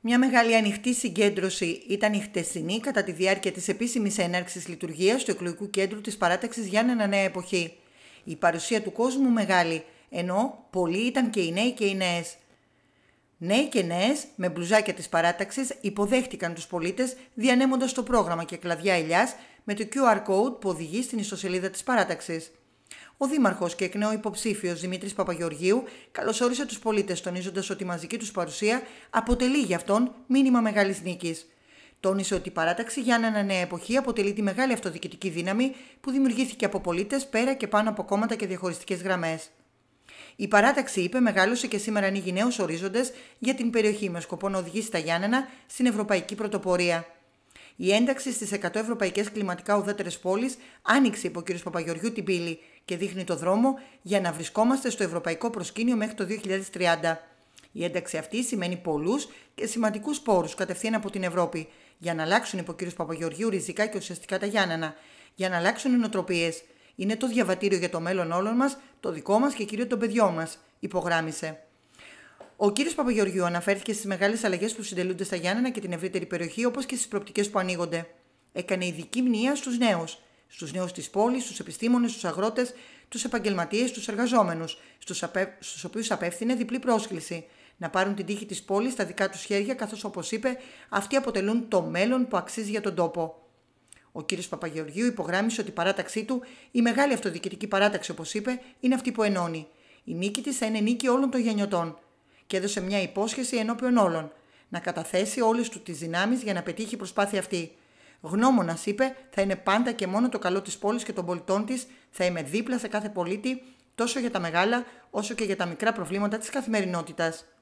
Μια μεγάλη ανοιχτή συγκέντρωση ήταν η χτεσινή κατά τη διάρκεια της επίσημης έναρξης λειτουργίας του εκλογικού κέντρου της παράταξης έναν Νέα Εποχή. Η παρουσία του κόσμου μεγάλη, ενώ πολλοί ήταν και οι νέοι και οι νέες. Νέοι και νέες, με μπλουζάκια της παράταξης, υποδέχτηκαν τους πολίτες διανέμοντας το πρόγραμμα και κλαδιά ελιάς με το QR code που οδηγεί στην ιστοσελίδα της παράταξης. Ο Δήμαρχος και εκ νέου υποψήφιος Δημήτρης Παπαγεωργίου καλωσόρισε τους πολίτες, τονίζοντας ότι η μαζική τους παρουσία αποτελεί για αυτόν μήνυμα μεγάλης νίκης. Τόνισε ότι η παράταξη για ένα νέα εποχή αποτελεί τη μεγάλη αυτοδιοικητική δύναμη που δημιουργήθηκε από πολίτες πέρα και πάνω από κόμματα και διαχωριστικές γραμμές. Η παράταξη, είπε, μεγάλωσε και σήμερα ανοίγει νέους ορίζοντες για την περιοχή με σκοπό να οδηγήσει τα Γιάννενα στην ευρωπαϊκή πρωτοπορία. Η ένταξη στις 100 ευρωπαϊκές κλιματικά ουδέτερες πόλεις άνοιξε υπό κ. Παπαγιοριού την πύλη και δείχνει το δρόμο για να βρισκόμαστε στο ευρωπαϊκό προσκήνιο μέχρι το 2030. Η ένταξη αυτή σημαίνει πολλούς και σημαντικούς πόρους κατευθείαν από την Ευρώπη για να αλλάξουν υπό κ. Παπαγεωργίου ριζικά και ουσιαστικά τα Γιάννανα, για να αλλάξουν οι Είναι το διαβατήριο για το μέλλον όλων μας, το δικό μας και κυρίως των παιδιών μας, υπογράμισε. Ο κύριος Παπαγεωργιού αναφέρθηκε στις μεγάλες αλλαγές που συντελούνται στα Γιάννενα και την ευρύτερη περιοχή, όπως και στις προοπτικές που ανοίγονται. Έκανε ειδική μνήμα στους νέους. Στους νέους της πόλης, στους επιστήμονες, στους αγρότες, τους επαγγελματίες, τους εργαζόμενους, στους απε... οποίου απέφθινε διπλή πρόσκληση. Να πάρουν την τύχη της πόλης στα δικά τους χέρια, καθώς όπως είπε, αυτοί αποτελούν το μέλλον που αξίζει για τον τόπο. Ο κ. Παπαγεωργίου υπογράμμισε ότι η παράταξή του, η μεγάλη αυτοδιοικητική παράταξη, όπως είπε, είναι αυτή που ενώνει. Η νίκη της θα είναι νίκη όλων των γενιωτών και έδωσε μια υπόσχεση ενώπιον όλων να καταθέσει όλες του τις δυνάμεις για να πετύχει η προσπάθεια αυτή. Γνώμονας, είπε, θα είναι πάντα και μόνο το καλό της πόλης και των πολιτών της, θα είμαι δίπλα σε κάθε πολίτη, τόσο για τα μεγάλα όσο και για τα μικρά προβλήματα της καθημερινότητας.